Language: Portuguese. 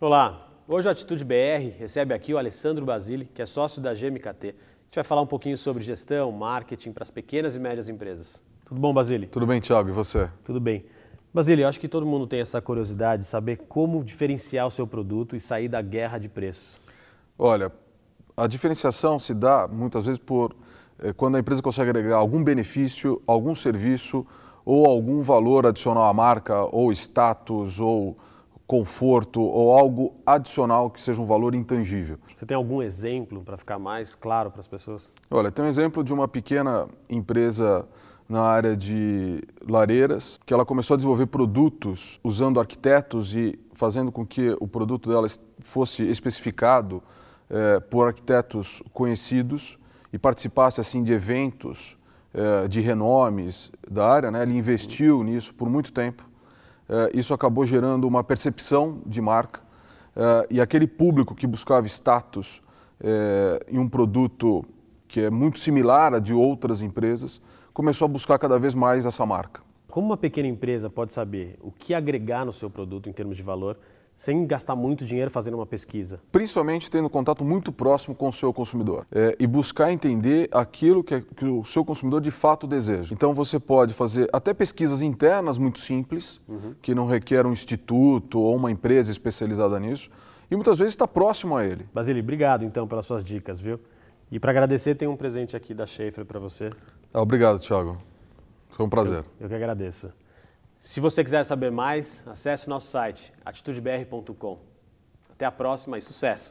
Olá, hoje o Atitude BR recebe aqui o Alessandro Basile, que é sócio da GMKT. A gente vai falar um pouquinho sobre gestão, marketing para as pequenas e médias empresas. Tudo bom, Basile? Tudo bem, Thiago, e você? Tudo bem. Basile, eu acho que todo mundo tem essa curiosidade de saber como diferenciar o seu produto e sair da guerra de preços. Olha, a diferenciação se dá muitas vezes por eh, quando a empresa consegue agregar algum benefício, algum serviço ou algum valor adicional à marca, ou status, ou conforto ou algo adicional que seja um valor intangível. Você tem algum exemplo para ficar mais claro para as pessoas? Olha, tem um exemplo de uma pequena empresa na área de lareiras, que ela começou a desenvolver produtos usando arquitetos e fazendo com que o produto dela fosse especificado eh, por arquitetos conhecidos e participasse assim de eventos eh, de renomes da área. Né? Ele investiu nisso por muito tempo eh, isso acabou gerando uma percepção de marca eh, e aquele público que buscava status eh, em um produto que é muito similar a de outras empresas começou a buscar cada vez mais essa marca. Como uma pequena empresa pode saber o que agregar no seu produto em termos de valor sem gastar muito dinheiro fazendo uma pesquisa. Principalmente tendo contato muito próximo com o seu consumidor é, e buscar entender aquilo que, é, que, o seu consumidor de fato deseja. Então você pode fazer até pesquisas internas muito simples, uhum. que não requer um instituto ou uma empresa especializada nisso, e muitas vezes está próximo a ele. Basílio, obrigado então pelas suas dicas, viu? E para agradecer, tem um presente aqui da Schaefer para você. Ah, obrigado, Thiago. Foi um prazer. eu, eu que agradeço. Se você quiser saber mais, acesse nosso site atitudebr.com. Até a próxima e sucesso!